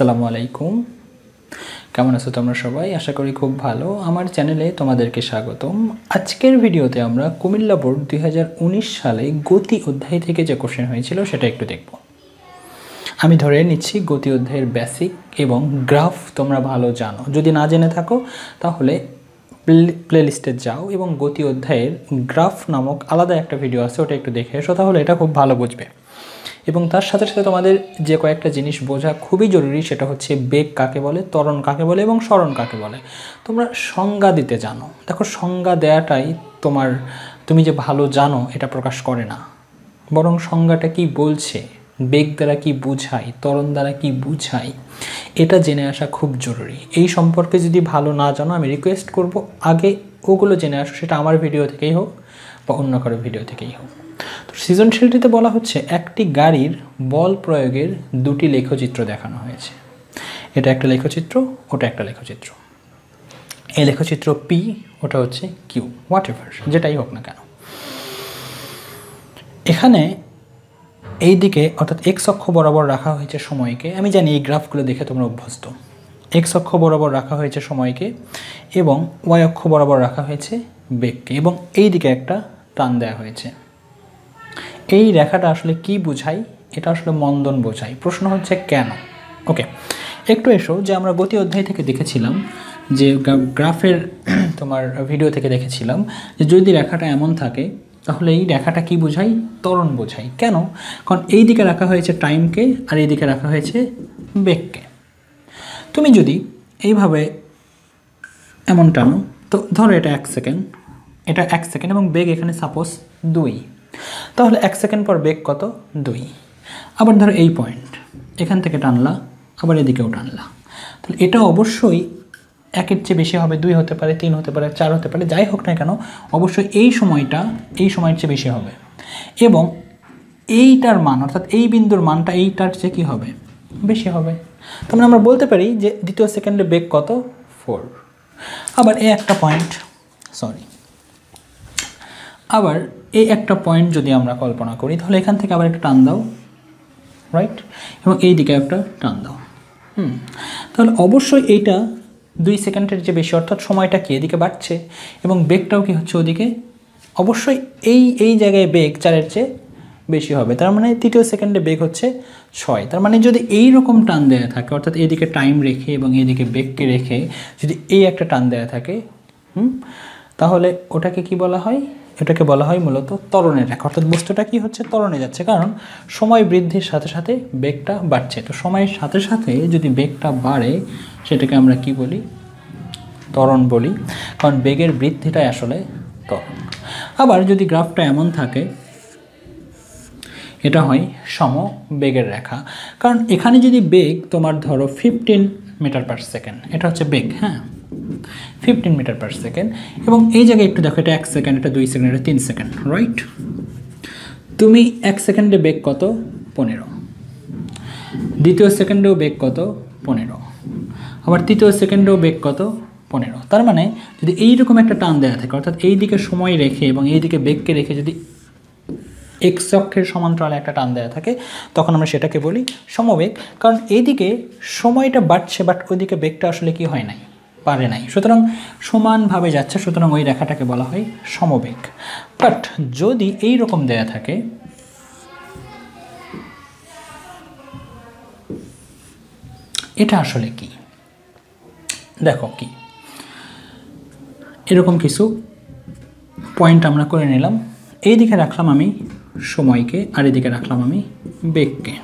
সালামু আলাইকুম কেমন আছো তোমরা সবাই আশা করি খুব ভালো আমার চ্যানেলে তোমাদেরকে স্বাগতম আজকের ভিডিওতে আমরা কুমিল্লা বোর্ড দুই সালে গতি অধ্যায় থেকে যে কোশ্চেন হয়েছিল সেটা একটু দেখব আমি ধরে নিচ্ছি গতি অধ্যায়ের বেসিক এবং গ্রাফ তোমরা ভালো জানো যদি না জেনে থাকো তাহলে প্লেলিস্টে যাও এবং গতি অধ্যায়ের গ্রাফ নামক আলাদা একটা ভিডিও আছে ওটা একটু দেখে এসো তাহলে এটা খুব ভালো বুঝবে এবং তার সাথে সাথে তোমাদের যে কয়েকটা জিনিস বোঝা খুবই জরুরি সেটা হচ্ছে বেগ কাকে বলে তরণ কাকে বলে এবং স্মরণ কাকে বলে তোমরা সংজ্ঞা দিতে জানো দেখো সংজ্ঞা দেয়াটাই তোমার তুমি যে ভালো জানো এটা প্রকাশ করে না বরং সংজ্ঞাটা কি বলছে বেগ দ্বারা কি বুঝাই তরণ দ্বারা কি বুঝাই এটা জেনে আসা খুব জরুরি এই সম্পর্কে যদি ভালো না জানো আমি রিকোয়েস্ট করব আগে ওগুলো জেনে আসো সেটা আমার ভিডিও থেকেই হোক বা অন্য কারো ভিডিও থেকেই হোক সৃজনশীলটিতে বলা হচ্ছে একটি গাড়ির বল প্রয়োগের দুটি লেখচিত্র দেখানো হয়েছে এটা একটা লেখচিত্র ওটা একটা লেখচিত্র এই লেখচিত্র পি ওটা হচ্ছে কিউ হোয়াট এভার যেটাই হোক না কেন এখানে এই দিকে অর্থাৎ এক্স অক্ষ বরাবর রাখা হয়েছে সময়কে আমি জানি এই গ্রাফগুলো দেখে তোমরা অভ্যস্ত এক্স অক্ষ বরাবর রাখা হয়েছে সময়কে এবং ওয়াই অক্ষ বরাবর রাখা হয়েছে বেগকে এবং এই দিকে একটা টান দেওয়া হয়েছে এই রেখাটা আসলে কি বোঝায় এটা আসলে মন্দন বোঝায় প্রশ্ন হচ্ছে কেন ওকে একটু এসো যে আমরা গতি অধ্যায় থেকে দেখেছিলাম যে গ্রাফের তোমার ভিডিও থেকে দেখেছিলাম যে যদি রেখাটা এমন থাকে তাহলে এই রেখাটা কি বোঝাই ত্বরণ বোঝাই কেন কারণ এই দিকে রাখা হয়েছে টাইমকে আর এই দিকে রাখা হয়েছে বেগকে তুমি যদি এইভাবে এমন টানো তো ধরো এটা এক সেকেন্ড এটা এক সেকেন্ড এবং বেগ এখানে সাপোজ দুই তাহলে এক সেকেন্ড পর বেগ কত দুই আবার ধরো এই পয়েন্ট এখান থেকে টানলা আবার এদিকেও টানলা তাহলে এটা অবশ্যই একের চেয়ে বেশি হবে দুই হতে পারে তিন হতে পারে চার হতে পারে যাই হোক না কেন অবশ্যই এই সময়টা এই সময়ের চেয়ে বেশি হবে এবং এইটার মান অর্থাৎ এই বিন্দুর মানটা এইটার চেয়ে কী হবে বেশি হবে তাহলে আমরা বলতে পারি যে দ্বিতীয় সেকেন্ডে বেগ কত ফোর আবার এ একটা পয়েন্ট সরি আবার এই একটা পয়েন্ট যদি আমরা কল্পনা করি তাহলে এখান থেকে আবার একটা টান দাও রাইট এবং এই দিকে একটা টান দাও হুম তাহলে অবশ্যই এইটা দুই সেকেন্ডের যে বেশি অর্থাৎ সময়টা কি এদিকে বাড়ছে এবং বেগটাও কি হচ্ছে ওদিকে অবশ্যই এই এই জায়গায় বেগ চারের চেয়ে বেশি হবে তার মানে তৃতীয় সেকেন্ডে বেগ হচ্ছে ছয় তার মানে যদি এই রকম টান দেওয়া থাকে অর্থাৎ এদিকে টাইম রেখে এবং এদিকে বেগকে রেখে যদি এই একটা টান দেওয়া থাকে হুম তাহলে ওটাকে কি বলা হয় এটাকে বলা হয় মূলত ত্বরণের রেখা অর্থাৎ বস্তুটা কি হচ্ছে ত্বরণে যাচ্ছে কারণ সময় বৃদ্ধির সাথে সাথে বেগটা বাড়ছে তো সময়ের সাথে সাথে যদি বেগটা বাড়ে সেটাকে আমরা কি বলি ত্বরণ বলি কারণ বেগের বৃদ্ধিটাই আসলে ত্বরণ আবার যদি গ্রাফটা এমন থাকে এটা হয় সম বেগের রেখা কারণ এখানে যদি বেগ তোমার ধরো ফিফটিন মিটার পার সেকেন্ড এটা হচ্ছে বেগ হ্যাঁ ফিফটিন মিটার পার সেকেন্ড এবং এই জায়গায় একটু দেখো এটা এক সেকেন্ড এটা দুই সেকেন্ড এটা তিন সেকেন্ড রাইট তুমি এক সেকেন্ডে বেগ কত পনেরো দ্বিতীয় সেকেন্ডেও বেগ কত পনেরো আবার তৃতীয় সেকেন্ডেও বেগ কত পনেরো তার মানে যদি এইরকম একটা টান দেওয়া থাকে অর্থাৎ এইদিকে সময় রেখে এবং এইদিকে দিকে বেগকে রেখে যদি এক চক্ষের সমান্তরালে একটা টান দেওয়া থাকে তখন আমরা সেটাকে বলি সমবেগ কারণ এইদিকে সময়টা বাড়ছে বাট ওইদিকে বেগটা আসলে কি হয় নাই পারে নাই সুতরাং সমানভাবে যাচ্ছে সুতরাং ওই রেখাটাকে বলা হয় সমবেগ বাট যদি এই রকম দেয়া থাকে এটা আসলে কি দেখো কি এরকম কিছু পয়েন্ট আমরা করে নিলাম এই দিকে রাখলাম আমি সময়কে আর এদিকে রাখলাম আমি বেগকে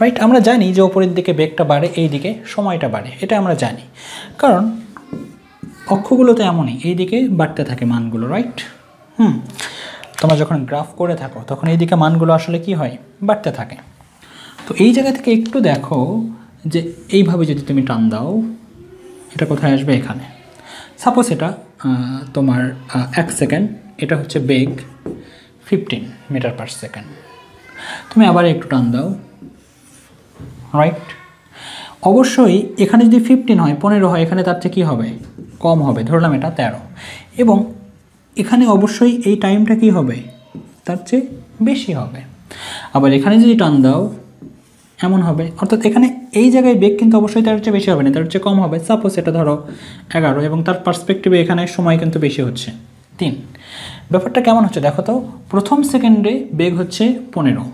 রাইট আমরা জানি যে ওপরের দিকে বেগটা বাড়ে এই দিকে সময়টা বাড়ে এটা আমরা জানি কারণ অক্ষগুলো তো এমনই এই দিকে বাড়তে থাকে মানগুলো রাইট হুম তোমরা যখন গ্রাফ করে থাকো তখন এই দিকে মানগুলো আসলে কি হয় বাড়তে থাকে তো এই জায়গা থেকে একটু দেখো যে এইভাবে যদি তুমি টান দাও এটা কোথায় আসবে এখানে সাপোজ এটা তোমার এক সেকেন্ড এটা হচ্ছে বেগ ফিফটিন মিটার পার সেকেন্ড তুমি আবার একটু টান দাও রাইট অবশ্যই এখানে যদি ফিফটিন হয় পনেরো হয় এখানে তার চেয়ে কী হবে কম হবে ধরলাম এটা তেরো এবং এখানে অবশ্যই এই টাইমটা কি হবে তার চেয়ে বেশি হবে আবার এখানে যদি টান দাও এমন হবে অর্থাৎ এখানে এই জায়গায় বেগ কিন্তু অবশ্যই তার চেয়ে বেশি হবে না তার চেয়ে কম হবে সাপোজ এটা ধরো এগারো এবং তার পার্সপেক্টিভে এখানে সময় কিন্তু বেশি হচ্ছে তিন ব্যাপারটা কেমন হচ্ছে দেখো তো প্রথম সেকেন্ডে বেগ হচ্ছে পনেরো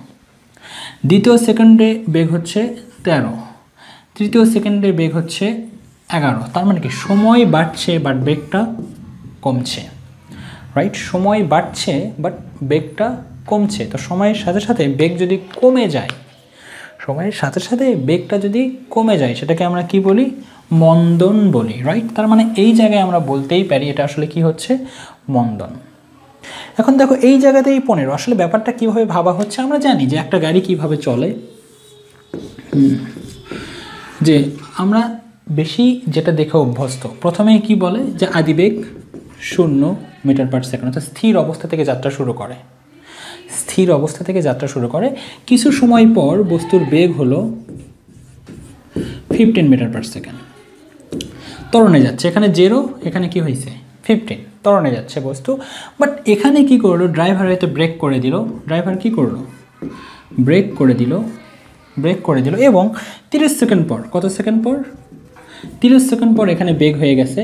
দ্বিতীয় সেকেন্ডে বেগ হচ্ছে তেরো তৃতীয় সেকেন্ডের বেগ হচ্ছে এগারো তার মানে কি সময় বাড়ছে বাট বেগটা কমছে রাইট সময় বাড়ছে বাট বেগটা কমছে তো সময়ের সাথে সাথে বেগ যদি কমে যায় সময়ের সাথে সাথে বেগটা যদি কমে যায় সেটাকে আমরা কি বলি মন্দন বলি রাইট তার মানে এই জায়গায় আমরা বলতেই পারি এটা আসলে কি হচ্ছে মন্দন এখন দেখো এই জায়গাতেই পনেরো আসলে ব্যাপারটা কীভাবে ভাবা হচ্ছে আমরা জানি যে একটা গাড়ি কিভাবে চলে যে আমরা বেশি যেটা দেখে অভ্যস্ত প্রথমে কি বলে যে আদিবেগ শূন্য মিটার পার সেকেন্ড অর্থাৎ স্থির অবস্থা থেকে যাত্রা শুরু করে স্থির অবস্থা থেকে যাত্রা শুরু করে কিছু সময় পর বস্তুর বেগ হলো ফিফটিন মিটার পার সেকেন্ড তরণে যাচ্ছে এখানে জেরো এখানে কি হয়েছে ফিফটিন তরণে যাচ্ছে বস্তু বাট এখানে কি করলো ড্রাইভার হয়তো ব্রেক করে দিল ড্রাইভার কি করলো ব্রেক করে দিল ব্রেক করে দিল এবং তিরিশ সেকেন্ড পর কত সেকেন্ড পর তিরিশ সেকেন্ড পর এখানে বেগ হয়ে গেছে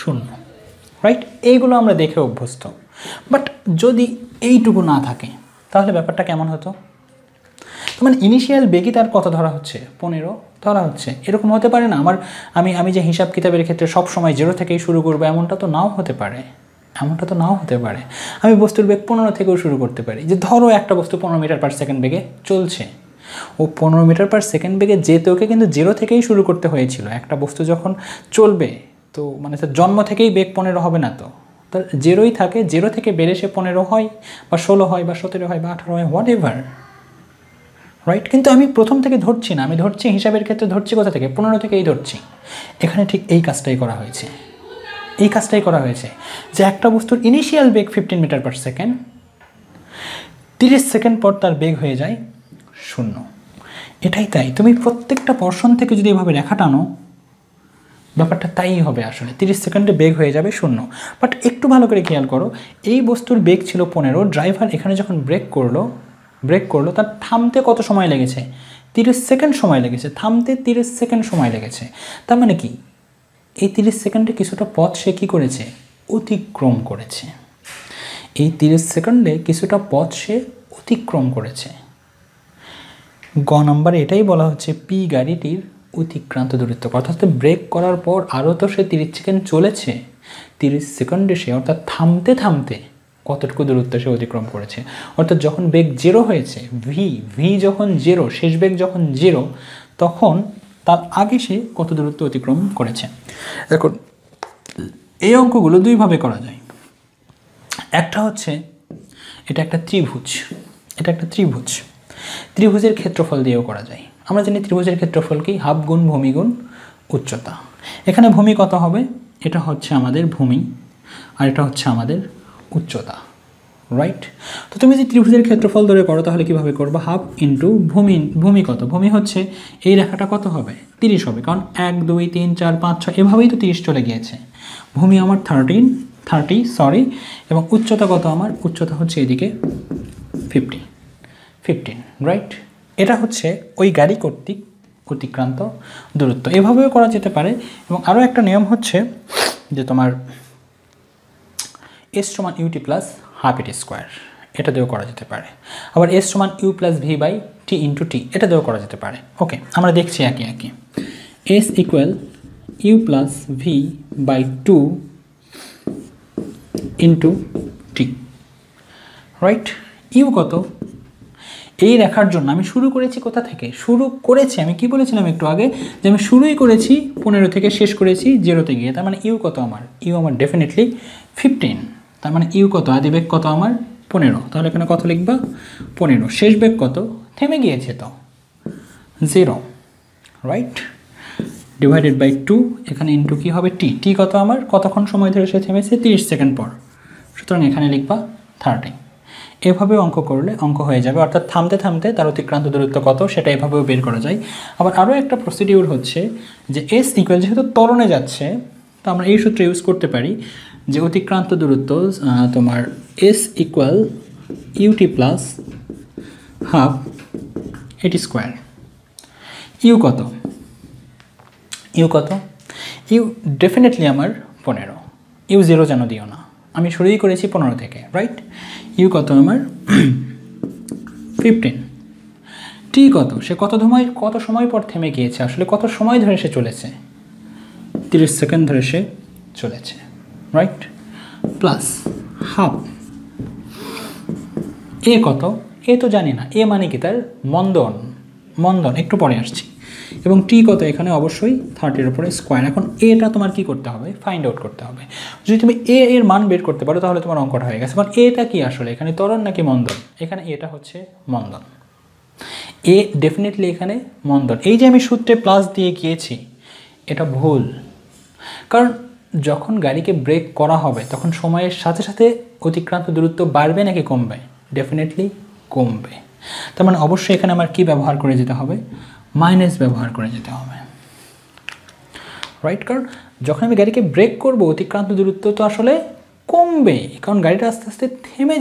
শূন্য রাইট এইগুলো আমরা দেখে অভ্যস্ত বাট যদি এইটুকু না থাকে তাহলে ব্যাপারটা কেমন হতো মানে ইনিশিয়াল বেগই তার কত ধরা হচ্ছে পনেরো ধরা হচ্ছে এরকম হতে পারে না আমার আমি আমি যে হিসাব কিতাবের ক্ষেত্রে সব সময় জেরো থেকেই শুরু করবো এমনটা তো নাও হতে পারে এমনটা তো নাও হতে পারে আমি বস্তুর বেগ পনেরো থেকেও শুরু করতে পারি যে ধরো একটা বস্তু পনেরো মিটার পার সেকেন্ড বেগে চলছে ও পনেরো মিটার পার সেকেন্ড বেগে যেতে ওকে কিন্তু জিরো থেকেই শুরু করতে হয়েছিল একটা বস্তু যখন চলবে তো মানে তার জন্ম থেকেই বেগ পনেরো হবে না তো তার জেরোই থাকে জেরো থেকে বেড়ে সে পনেরো হয় বা ষোলো হয় বা সতেরো হয় বা আঠারো হয় হোয়াট এভার রাইট কিন্তু আমি প্রথম থেকে ধরছি না আমি ধরছি হিসাবের ক্ষেত্রে ধরছি কোথা থেকে পনেরো থেকেই ধরছি এখানে ঠিক এই কাজটাই করা হয়েছে এই কাজটাই করা হয়েছে যে একটা বস্তুর ইনিশিয়াল বেগ ফিফটিন মিটার পার সেকেন্ড তিরিশ সেকেন্ড পর তার বেগ হয়ে যায় শূন্য এটাই তাই তুমি প্রত্যেকটা পর্ষণ থেকে যদি এভাবে রেখা টানো ব্যাপারটা তাই হবে আসলে তিরিশ সেকেন্ডে বেগ হয়ে যাবে শূন্য বাট একটু ভালো করে খেয়াল করো এই বস্তুর বেগ ছিল পনেরো ড্রাইভার এখানে যখন ব্রেক করলো ব্রেক করলো তার থামতে কত সময় লেগেছে তিরিশ সেকেন্ড সময় লেগেছে থামতে তিরিশ সেকেন্ড সময় লেগেছে তার মানে কি এই তিরিশ সেকেন্ডে কিছুটা পথ সে কী করেছে অতিক্রম করেছে এই তিরিশ সেকেন্ডে কিছুটা পথ সে অতিক্রম করেছে গ নম্বরে এটাই বলা হচ্ছে পি গাড়িটির অতিক্রান্ত দূরত্ব অর্থাৎ ব্রেক করার পর আরও তো সে তিরিশ সেকেন্ড চলেছে তিরিশ সেকেন্ডে সে অর্থাৎ থামতে থামতে কতটুকু দূরত্ব সে অতিক্রম করেছে অর্থাৎ যখন বেগ জেরো হয়েছে ভি ভি যখন জেরো শেষ বেগ যখন জেরো তখন তার আগে সে কত দূরত্ব অতিক্রম করেছে এখন এই অঙ্কগুলো দুইভাবে করা যায় একটা হচ্ছে এটা একটা ত্রিভুজ এটা একটা ত্রিভুজ ত্রিভুজের ক্ষেত্রফল দিয়েও করা যায় আমরা জানি ত্রিভুজের ক্ষেত্রফল কি হাফ গুণ ভূমি গুণ উচ্চতা এখানে ভূমি কত হবে এটা হচ্ছে আমাদের ভূমি আর এটা হচ্ছে আমাদের উচ্চতা রাইট তো তুমি যদি ত্রিভুজের ক্ষেত্রফল ধরে করো তাহলে কীভাবে করবো হাফ ইন্টু ভূমি ভূমি কত ভূমি হচ্ছে এই রেখাটা কত হবে তিরিশ হবে কারণ এক দুই তিন চার পাঁচ ছয় এভাবেই তো তিরিশ চলে গিয়েছে ভূমি আমার থার্টিন থার্টি সরি এবং উচ্চতা কত আমার উচ্চতা হচ্ছে এদিকে ফিফটি ফিফটিন রাইট এটা হচ্ছে ওই গাড়ি কর্তৃক অতিক্রান্ত দূরত্ব এভাবেও করা যেতে পারে এবং আরও একটা নিয়ম হচ্ছে যে তোমার এস সমান U T plus half at square এটা দিয়েও করা যেতে পারে আবার এস সমান U plus V by T into T এটা দিয়েও করা যেতে পারে ওকে আমরা দেখছি একে একে S equal U plus V by two into T right U কত এই রেখার জন্য আমি শুরু করেছি কোথা থেকে শুরু করেছি আমি কি বলেছিলাম একটু আগে যে আমি শুরুই করেছি পনেরো থেকে শেষ করেছি জেরোতে গিয়ে তার মানে ইউ কত আমার ইউ আমার ডেফিনেটলি ফিফটিন তার মানে ইউ কত আদি বেগ কত আমার পনেরো তাহলে এখানে কত লিখবা পনেরো শেষ বেগ কত থেমে গিয়েছে তো zero right divided by two এখানে ইন্টু কী হবে টি টি কত আমার কতক্ষণ সময় ধরে সে থেমেছে তিরিশ সেকেন্ড পর সুতরাং এখানে লিখবা থার্টি এভাবে অঙ্ক করলে অঙ্ক হয়ে যাবে অর্থাৎ থামতে থামতে তার অতিক্রান্ত দূরত্ব কত সেটা এভাবেও বের করা যায় আবার আরও একটা প্রসিডিউর হচ্ছে যে এস ইকুয়াল যেহেতু তরণে যাচ্ছে তো আমরা এই সূত্রে ইউজ করতে পারি যে অতিক্রান্ত দূরত্ব তোমার s equal u t plus half a t square u কত ইউ কত ইউ ডেফিনেটলি আমার পনেরো ইউ জিরো যেন দিও না আমি শুরুই করেছি পনেরো থেকে রাইট ইউ কত আমার ফিফটিন টি কত সে কত সময় কত সময় পর থেমে গিয়েছে আসলে কত সময় ধরে সে চলেছে তিরিশ সেকেন্ড ধরে সে চলেছে রাইট প্লাস হাফ এ কত এ তো জানি না এ মানে কি তার মন্দন মন্দন একটু পরে আসছি এবং টি কত এখানে অবশ্যই থার্টির উপরে স্কোয়ার এখন এটা তোমার কি করতে হবে ফাইন্ড আউট করতে হবে যদি তুমি এ এর মান বের করতে পারো তাহলে তোমার অঙ্কটা হয়ে গেছে কারণ এটা কি আসলে এখানে তরণ নাকি মন্দন এখানে এটা হচ্ছে মন্দন এ ডেফিনেটলি এখানে মন্দন এই যে আমি সূত্রে প্লাস দিয়ে গিয়েছি এটা ভুল কারণ যখন গাড়িকে ব্রেক করা হবে তখন সময়ের সাথে সাথে অতিক্রান্ত দূরত্ব বাড়বে নাকি কমবে ডেফিনেটলি কমবে তার মানে অবশ্যই এখানে আমার কি ব্যবহার করে যেতে হবে মাইনাস ব্যবহার করে যেতে হবে রাইট কারণ যখন আমি গাড়িকে ব্রেক করবো অতিক্রান্ত দূরত্ব তো আসলে কমবেই কারণ গাড়িটা আস্তে আস্তে থেমে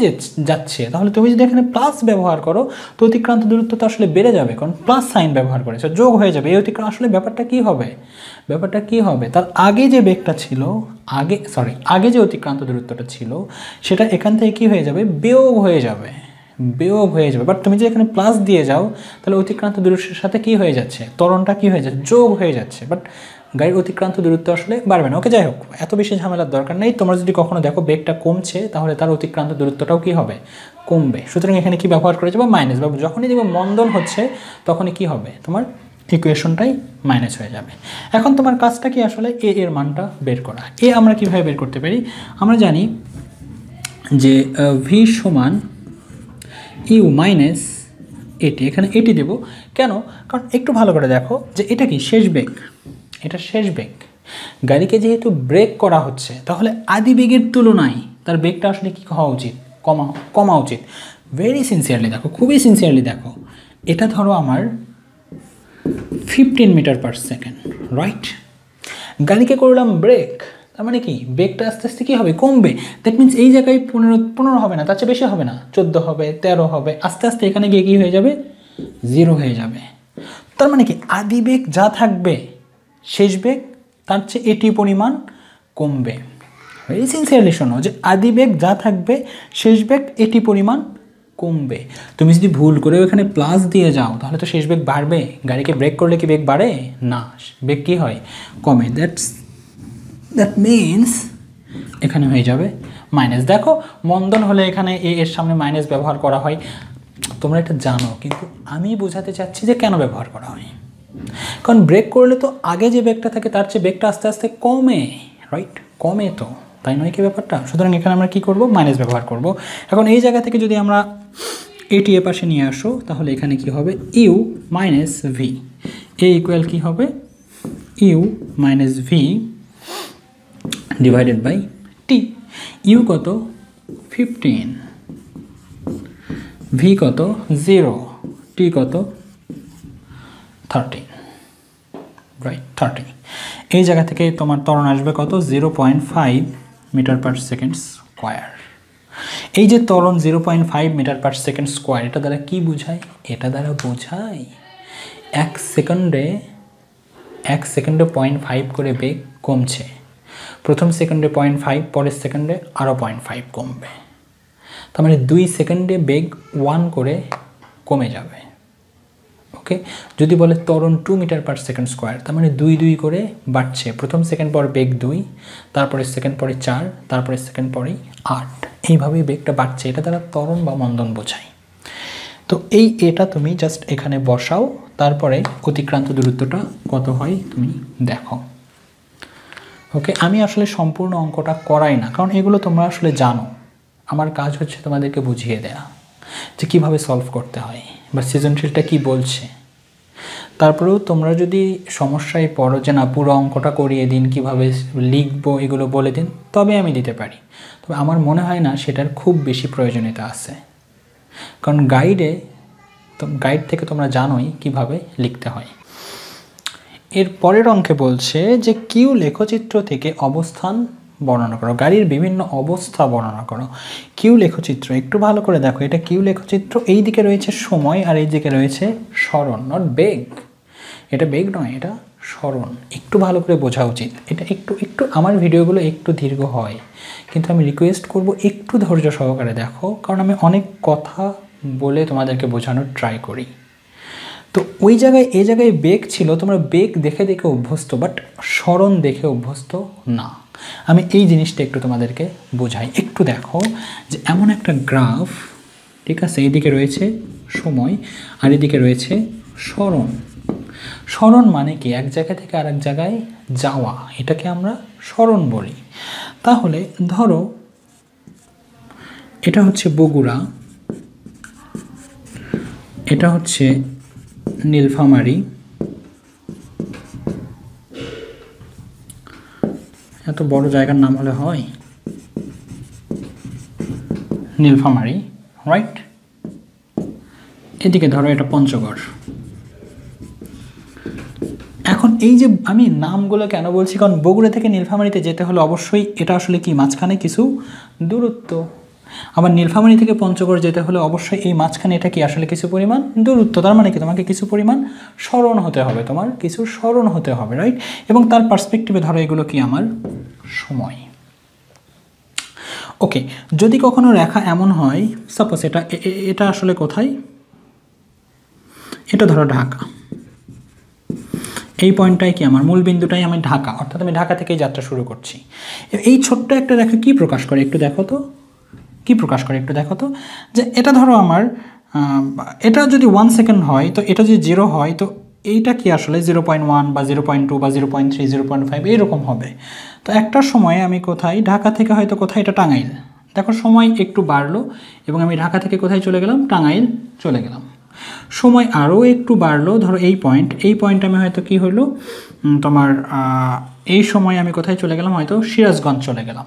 যাচ্ছে তাহলে তুমি যদি এখানে প্লাস ব্যবহার করো তো অতিক্রান্ত দূরত্ব তো আসলে বেড়ে যাবে কারণ প্লাস সাইন ব্যবহার করেছে যোগ হয়ে যাবে এই অতিক্রান্ত আসলে ব্যাপারটা কি হবে ব্যাপারটা কি হবে তার আগে যে বেগটা ছিল আগে সরি আগে যে অতিক্রান্ত দূরত্বটা ছিল সেটা এখান থেকে কি হয়ে যাবে বিয়োগ হয়ে যাবে বেয়োগ হয়ে যাবে বাট তুমি যদি এখানে প্লাস দিয়ে যাও তাহলে অতিক্রান্ত দূরত্বের সাথে কি হয়ে যাচ্ছে তরণটা কি হয়ে যাচ্ছে যোগ হয়ে যাচ্ছে বাট গাড়ির অতিক্রান্ত দূরত্ব আসলে বাড়বে না ওকে যাই হোক এত বেশি ঝামেলার দরকার নেই তোমরা যদি কখনো দেখো বেগটা কমছে তাহলে তার অতিক্রান্ত দূরত্বটাও কি হবে কমবে সুতরাং এখানে কি ব্যবহার করেছে বা মাইনাস বা যখনই দেখবে মন্দন হচ্ছে তখনই কি হবে তোমার ইকুয়েশনটাই মাইনাস হয়ে যাবে এখন তোমার কাজটা কি আসলে এ এর মানটা বের করা এ আমরা কিভাবে বের করতে পারি আমরা জানি যে ভি সমান ইউ মাইনাস এটি এখানে এটি দেব কেন কারণ একটু ভালো করে দেখো যে এটা কি শেষ বেগ এটা শেষ বেগ গাড়িকে যেহেতু ব্রেক করা হচ্ছে তাহলে আদি বেগের তুলনায় তার বেগটা আসলে কী হওয়া উচিত কমা কমা উচিত ভেরি সিনসিয়ারলি দেখো খুবই সিনসিয়ারলি দেখো এটা ধরো আমার fifteen metre per second right গাড়িকে করলাম ব্রেক তার মানে কি বেগটা আস্তে আস্তে কী হবে কমবে দ্যাট মিনস এই জায়গায় পনেরো পনেরো হবে না তার চেয়ে বেশি হবে না চোদ্দো হবে তেরো হবে আস্তে আস্তে এখানে গিয়ে কী হয়ে যাবে জিরো হয়ে যাবে তার মানে কি আদি বেগ যা থাকবে শেষ বেগ তার চেয়ে এটি পরিমাণ কমবে ভেরি সিনসিয়ারলি শোনো যে আদি বেগ যা থাকবে শেষ বেগ এটি পরিমাণ কমবে তুমি যদি ভুল করে ওখানে প্লাস দিয়ে যাও তাহলে তো শেষ বেগ বাড়বে গাড়িকে ব্রেক করলে কি বেগ বাড়ে না বেগ কী হয় কমে দ্যাটস দ্যাট মিন্স এখানে হয়ে যাবে মাইনাস দেখো মন্দন হলে এখানে এ এর সামনে মাইনাস ব্যবহার করা হয় তোমরা এটা জানো কিন্তু আমি বোঝাতে চাচ্ছি যে কেন ব্যবহার করা হয় কারণ ব্রেক করলে তো আগে যে বেগটা থাকে তার চেয়ে বেগটা আস্তে আস্তে কমে রাইট কমে তো তাই নয় কি ব্যাপারটা সুতরাং এখানে আমরা কি করব মাইনাস ব্যবহার করব এখন এই জায়গা থেকে যদি আমরা এটি এ পাশে নিয়ে আসো তাহলে এখানে কি হবে u minus v a equal কী হবে u minus v divided by t u কত ফিফটিন ভি কত জিরো টি কত থার্টিন রাইট থার্টি এই জায়গা থেকে তোমার ত্বরণ আসবে কত zero point five metre per second square এই যে ত্বরণ zero point five metre per second square এটা দ্বারা কি বোঝায় এটা দ্বারা বোঝায় এক সেকেন্ডে এক সেকেন্ডে পয়েন্ট ফাইভ করে বেগ কমছে প্রথম সেকেন্ডে পয়েন্ট ফাইভ পরের সেকেন্ডে আরও পয়েন্ট ফাইভ কমবে তার মানে দুই সেকেন্ডে বেগ ওয়ান করে কমে যাবে ওকে যদি বলে তরণ two metre per second square তার মানে দুই দুই করে বাড়ছে প্রথম সেকেন্ড পর বেগ দুই তারপরে সেকেন্ড পরে চার তারপরে সেকেন্ড পরেই আট এইভাবেই বেগটা বাড়ছে এটা তারা তরণ বা মন্দন বোঝায় তো এই এটা তুমি জাস্ট এখানে বসাও তারপরে অতিক্রান্ত দূরত্বটা কত হয় তুমি দেখো ওকে আমি আসলে সম্পূর্ণ অঙ্কটা করাই না কারণ এগুলো তোমরা আসলে জানো আমার কাজ হচ্ছে তোমাদেরকে বুঝিয়ে দেয়া যে কিভাবে সলভ করতে হয় বা সৃজনশীলটা কি বলছে তারপরেও তোমরা যদি সমস্যায় পড়ো যে না পুরো অঙ্কটা করিয়ে দিন কিভাবে লিখবো এগুলো বলে দিন তবে আমি দিতে পারি তবে আমার মনে হয় না সেটার খুব বেশি প্রয়োজনীয়তা আছে কারণ গাইডে গাইড থেকে তোমরা জানোই কিভাবে লিখতে হয় এর পরের অঙ্কে বলছে যে কিউ লেখচিত্র থেকে অবস্থান বর্ণনা করো গাড়ির বিভিন্ন অবস্থা বর্ণনা করো কিউ লেখচিত্র একটু ভালো করে দেখো এটা কিউ লেখচিত্র এই দিকে রয়েছে সময় আর এই দিকে রয়েছে স্মরণ নট বেগ এটা বেগ নয় এটা স্মরণ একটু ভালো করে বোঝা উচিত এটা একটু একটু আমার ভিডিওগুলো একটু দীর্ঘ হয় কিন্তু আমি রিকোয়েস্ট করব একটু ধৈর্য সহকারে দেখো কারণ আমি অনেক কথা বলে তোমাদেরকে বোঝানোর ট্রাই করি তো ওই জায়গায় এই জায়গায় বেগ ছিল তোমরা বেগ দেখে দেখে অভ্যস্ত বাট স্মরণ দেখে অভ্যস্ত না আমি এই জিনিসটা একটু তোমাদেরকে বোঝাই একটু দেখো যে এমন একটা গ্রাফ ঠিক আছে এদিকে রয়েছে সময় আর এদিকে রয়েছে স্মরণ স্মরণ মানে কি এক জায়গা থেকে আরেক জায়গায় যাওয়া এটাকে আমরা স্মরণ বলি তাহলে ধরো এটা হচ্ছে বগুড়া এটা হচ্ছে নীলফামারি এত বড় জায়গার নাম হলে হয় নীলফামারি রাইট এদিকে ধরো এটা পঞ্চগড় এখন এই যে আমি নামগুলো কেন বলছি কারণ বগুড়া থেকে নীলফামারিতে যেতে হলে অবশ্যই এটা আসলে কি মাঝখানে কিছু দূরত্ব আবার নীলফামারি থেকে পঞ্চগড় যেতে হলে অবশ্যই এই মাঝখানে এটা কি আসলে কিছু পরিমাণ দূরত্ব তার মানে কি তোমাকে কিছু পরিমাণ স্মরণ হতে হবে তোমার কিছু স্মরণ হতে হবে রাইট এবং তার পার্সপেক্টিভে ধরো এগুলো কি আমার সময় ওকে যদি কখনো রেখা এমন হয় সাপোজ এটা এটা আসলে কোথায় এটা ধরো ঢাকা এই পয়েন্টটাই কি আমার মূল বিন্দুটাই আমি ঢাকা অর্থাৎ আমি ঢাকা থেকেই যাত্রা শুরু করছি এই ছোট্ট একটা রেখা কি প্রকাশ করে একটু দেখো তো কি প্রকাশ করে একটু দেখো তো যে এটা ধরো আমার এটা যদি ওয়ান সেকেন্ড হয় তো এটা যদি জিরো হয় তো এইটা কি আসলে জিরো পয়েন্ট ওয়ান বা জিরো পয়েন্ট টু বা zero point three zero point five এইরকম হবে তো একটা সময়ে আমি কোথায় ঢাকা থেকে হয়তো কোথায় এটা টাঙ্গাইল দেখো সময় একটু বাড়লো এবং আমি ঢাকা থেকে কোথায় চলে গেলাম টাঙ্গাইল চলে গেলাম সময় আরও একটু বাড়লো ধরো এই পয়েন্ট এই পয়েন্ট আমি হয়তো কি হলো তোমার এই সময় আমি কোথায় চলে গেলাম হয়তো সিরাজগঞ্জ চলে গেলাম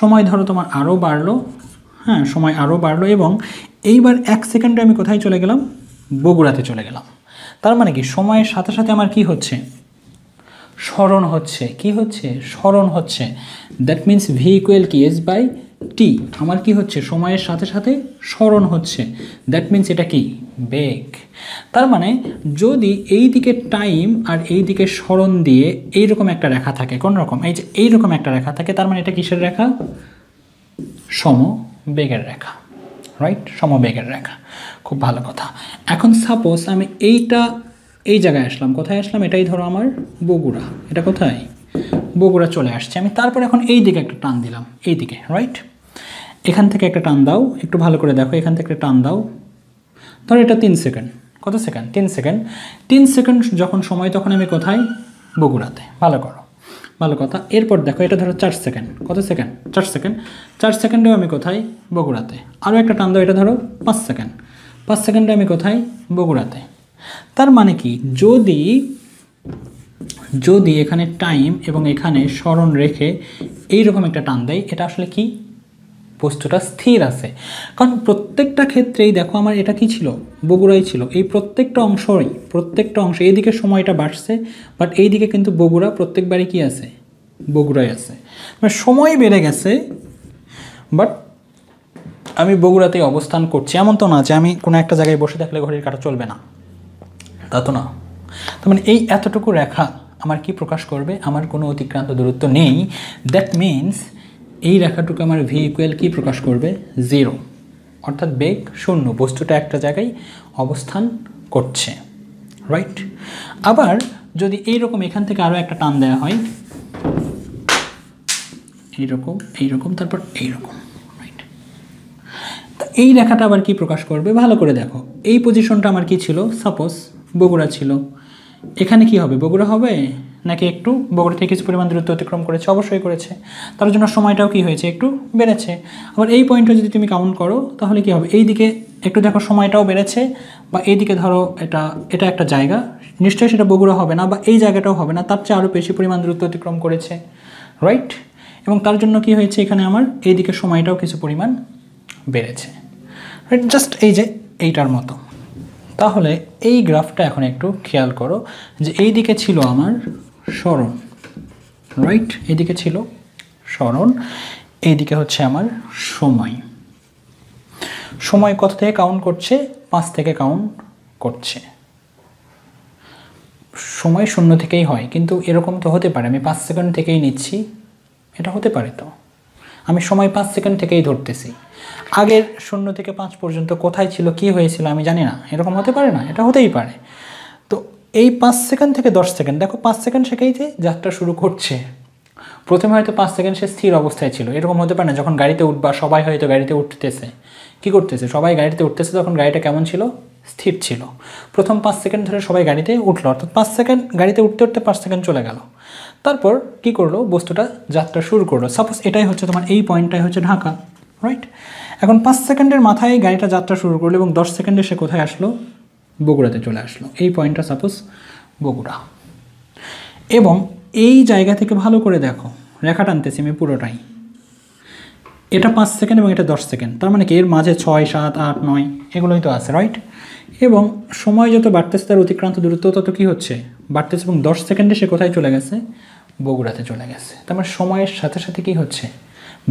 সময় ধরো তোমার আরও বাড়লো হ্যাঁ সময় আরও বাড়লো এবং এইবার এক সেকেন্ডে আমি কোথায় চলে গেলাম বগুড়াতে চলে গেলাম তার মানে কি সময়ের সাথে সাথে আমার কি হচ্ছে স্মরণ হচ্ছে কি হচ্ছে স্মরণ হচ্ছে দ্যাট মিন্স ভেহিকুয়েল কি এস বাই টি আমার কি হচ্ছে সময়ের সাথে সাথে স্মরণ হচ্ছে দ্যাট মিন্স এটা কি বেগ তার মানে যদি এই দিকে টাইম আর এই দিকে স্মরণ দিয়ে এইরকম একটা রেখা থাকে কোন রকম এই যে এইরকম একটা রেখা থাকে তার মানে এটা কিসের রেখা সম বেগের রেখা রাইট সমবেগের রেখা খুব ভালো কথা এখন সাপোজ আমি এইটা এই জায়গায় আসলাম কোথায় আসলাম এটাই ধরো আমার বগুড়া এটা কোথায় বগুড়া চলে আসছে আমি তারপর এখন এই দিকে একটা টান দিলাম এই দিকে রাইট এখান থেকে একটা টান দাও একটু ভালো করে দেখো এখান থেকে একটা টান দাও ধরো এটা তিন সেকেন্ড কত সেকেন্ড তিন সেকেন্ড তিন সেকেন্ড যখন সময় তখন আমি কোথায় বগুড়াতে ভালো করো ভালো কথা এরপর দেখো এটা ধরো চার সেকেন্ড কত সেকেন্ড চার সেকেন্ড চার সেকেন্ডেও আমি কোথায় বগুড়াতে আরও একটা টান দাও এটা ধরো পাঁচ সেকেন্ড পাঁচ সেকেন্ডে আমি কোথায় বগুড়াতে তার মানে কি যদি যদি এখানে টাইম এবং এখানে স্মরণ রেখে এইরকম একটা টান দেয় এটা আসলে কি বস্তুটা স্থির আছে কারণ প্রত্যেকটা ক্ষেত্রেই দেখো আমার এটা কি ছিল বগুড়াই ছিল এই প্রত্যেকটা অংশই প্রত্যেকটা অংশ এইদিকে সময়টা বাড়ছে বাট এইদিকে কিন্তু বগুড়া প্রত্যেকবারই কি আছে বগুড়ায় আছে মানে সময় বেড়ে গেছে বাট আমি বগুড়াতেই অবস্থান করছি এমন তো না যে আমি কোনো একটা জায়গায় বসে থাকলে ঘড়ির কাটা চলবে না তা তো না তার মানে এই এতটুকু রেখা আমার কি প্রকাশ করবে আমার কোনো অতিক্রান্ত দূরত্ব নেই দ্যাট মিন্স এই রেখাটুকু আমার ভি ইকুয়াল কী প্রকাশ করবে জিরো অর্থাৎ বেগ শূন্য বস্তুটা একটা জায়গায় অবস্থান করছে রাইট আবার যদি এইরকম এখান থেকে আরও একটা টান দেওয়া হয় এইরকম এইরকম তারপর এইরকম রাইট এই রেখাটা আবার কি প্রকাশ করবে ভালো করে দেখো এই পজিশনটা আমার কি ছিল সাপোজ বগুড়া ছিল এখানে কি হবে বগুড়া হবে নাকি একটু বগুড়া থেকে কিছু পরিমাণ দূরত্ব অতিক্রম করেছে অবশ্যই করেছে তার জন্য সময়টাও কি হয়েছে একটু বেড়েছে আবার এই পয়েন্টটা যদি তুমি কাউন্ট করো তাহলে কি হবে এই দিকে একটু দেখো সময়টাও বেড়েছে বা এইদিকে ধরো এটা এটা একটা জায়গা নিশ্চয়ই সেটা বগুড়া হবে না বা এই জায়গাটাও হবে না তার চেয়ে আরও বেশি পরিমাণ দূরত্ব অতিক্রম করেছে রাইট এবং তার জন্য কি হয়েছে এখানে আমার এই দিকে সময়টাও কিছু পরিমাণ বেড়েছে জাস্ট এই যে এইটার মতো তাহলে এই গ্রাফটা এখন একটু খেয়াল করো যে এই দিকে ছিল আমার স্মরণ রাইট এদিকে ছিল স্মরণ এইদিকে হচ্ছে আমার সময় সময় কত থেকে কাউন্ট করছে পাঁচ থেকে কাউন্ট করছে সময় শূন্য থেকেই হয় কিন্তু এরকম তো হতে পারে আমি পাঁচ সেকেন্ড থেকেই নিচ্ছি এটা হতে পারে তো আমি সময় পাঁচ সেকেন্ড থেকেই ধরতেছি আগের শূন্য থেকে পাঁচ পর্যন্ত কোথায় ছিল কি হয়েছিল আমি জানি না এরকম হতে পারে না এটা হতেই পারে তো এই পাঁচ সেকেন্ড থেকে দশ সেকেন্ড দেখো পাঁচ সেকেন্ড সেকেই যে যাত্রা শুরু করছে প্রথমে হয়তো পাঁচ সেকেন্ড সে স্থির অবস্থায় ছিল এরকম হতে পারে না যখন গাড়িতে উঠবা সবাই হয়তো গাড়িতে উঠতেছে কি করতেছে সবাই গাড়িতে উঠতেছে তখন গাড়িটা কেমন ছিল স্থির ছিল প্রথম পাঁচ সেকেন্ড ধরে সবাই গাড়িতে উঠলো অর্থাৎ পাঁচ সেকেন্ড গাড়িতে উঠতে উঠতে পাঁচ সেকেন্ড চলে গেল তারপর কি করলো বস্তুটা যাত্রা শুরু করলো সাপোজ এটাই হচ্ছে তোমার এই পয়েন্টটাই হচ্ছে ঢাকা রাইট এখন পাঁচ সেকেন্ডের মাথায় গাড়িটা যাত্রা শুরু করলো এবং দশ সেকেন্ডে সে কোথায় আসলো বগুড়াতে চলে আসলো এই পয়েন্টটা সাপোজ বগুড়া এবং এই জায়গা থেকে ভালো করে দেখো রেখা টানতেছি আমি পুরোটাই এটা পাঁচ সেকেন্ড এবং এটা দশ সেকেন্ড তার মানে কি এর মাঝে ছয় সাত আট নয় এগুলোই তো আছে রাইট এবং সময় যত বাড়তেছে তার অতিক্রান্ত দূরত্ব তত কী হচ্ছে বাড়তেছে এবং দশ সেকেন্ডে সে কোথায় চলে গেছে বগুড়াতে চলে গেছে তার মানে সময়ের সাথে সাথে কি হচ্ছে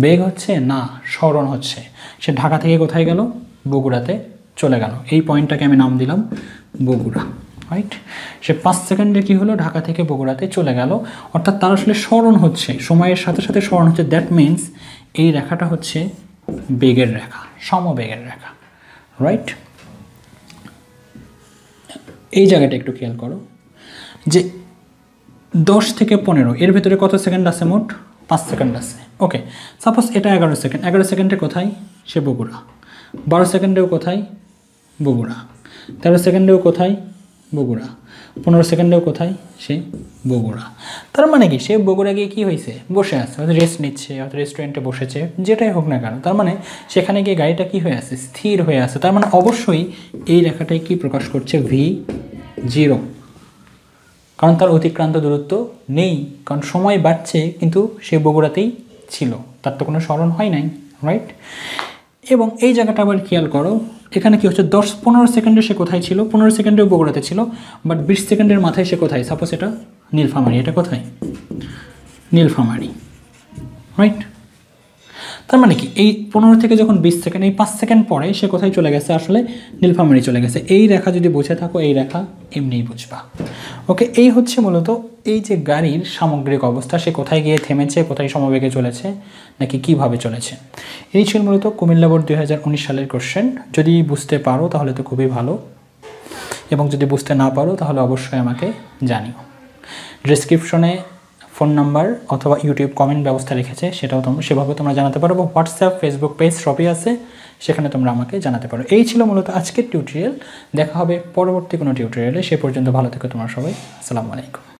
বেগ হচ্ছে না স্মরণ হচ্ছে সে ঢাকা থেকে কোথায় গেল বগুড়াতে চলে গেল এই পয়েন্টটাকে আমি নাম দিলাম বগুড়া রাইট সে পাঁচ সেকেন্ডে কি হলো ঢাকা থেকে বগুড়াতে চলে গেল অর্থাৎ তার আসলে স্মরণ হচ্ছে সময়ের সাথে সাথে স্মরণ হচ্ছে দ্যাট মিন্স এই রেখাটা হচ্ছে বেগের রেখা সমবেগের রেখা রাইট এই জায়গাটা একটু খেয়াল করো যে দশ থেকে পনেরো এর ভিতরে কত সেকেন্ড আছে মোট পাঁচ সেকেন্ড আছে ওকে সাপোজ এটা এগারো সেকেন্ড এগারো সেকেন্ডে কোথায় সে বগুড়া বারো সেকেন্ডেও কোথায় বগুড়া তেরো সেকেন্ডেও কোথায় বগুড়া পনেরো সেকেন্ডেও কোথায় সে বগুড়া তার মানে কি সে বগুড়া গিয়ে কী হয়েছে বসে আছে হয়তো রেস্ট নিচ্ছে হয়তো রেস্টুরেন্টে বসেছে যেটাই হোক না কেন তার মানে সেখানে গিয়ে গাড়িটা কি হয়ে আছে স্থির হয়ে আছে তার মানে অবশ্যই এই রেখাটাই কি প্রকাশ করছে ভি জিরো কারণ তার অতিক্রান্ত দূরত্ব নেই কারণ সময় বাড়ছে কিন্তু সে বগুড়াতেই ছিল তার তো কোনো স্মরণ হয় নাই রাইট এবং এই জায়গাটা আবার খেয়াল করো এখানে কি হচ্ছে দশ পনেরো সেকেন্ডে সে কোথায় ছিল পনেরো সেকেন্ডেও বগুড়াতে ছিল বাট বিশ সেকেন্ডের মাথায় সে কোথায় সাপোজ এটা নীলফামারি এটা কোথায় নীলফামারি রাইট তার মানে কি এই পনেরো থেকে যখন বিশ সেকেন্ড এই পাঁচ সেকেন্ড পরে সে কোথায় চলে গেছে আসলে নীলফামারি চলে গেছে এই রেখা যদি বুঝে থাকো এই রেখা এমনিই বুঝবা ওকে এই হচ্ছে মূলত এই যে গাড়ির সামগ্রিক অবস্থা সে কোথায় গিয়ে থেমেছে কোথায় সমবেগে চলেছে নাকি কিভাবে চলেছে এই ছিল মূলত কুমিল্লা বোর্ড দুই সালের কোশ্চেন যদি বুঝতে পারো তাহলে তো খুবই ভালো এবং যদি বুঝতে না পারো তাহলে অবশ্যই আমাকে জানিও ডিসক্রিপশনে ফোন নাম্বার অথবা ইউটিউব কমেন্ট ব্যবস্থা রেখেছে সেটাও তোমরা সেভাবে তোমরা জানাতে পারো হোয়াটসঅ্যাপ ফেসবুক পেজ সবই আছে সেখানে তোমরা আমাকে জানাতে পারো এই ছিল মূলত আজকের টিউটোরিয়াল দেখা হবে পরবর্তী কোনো টিউটোরিয়ালে সে পর্যন্ত ভালো থেকো তোমার সবাই আসসালামু আলাইকুম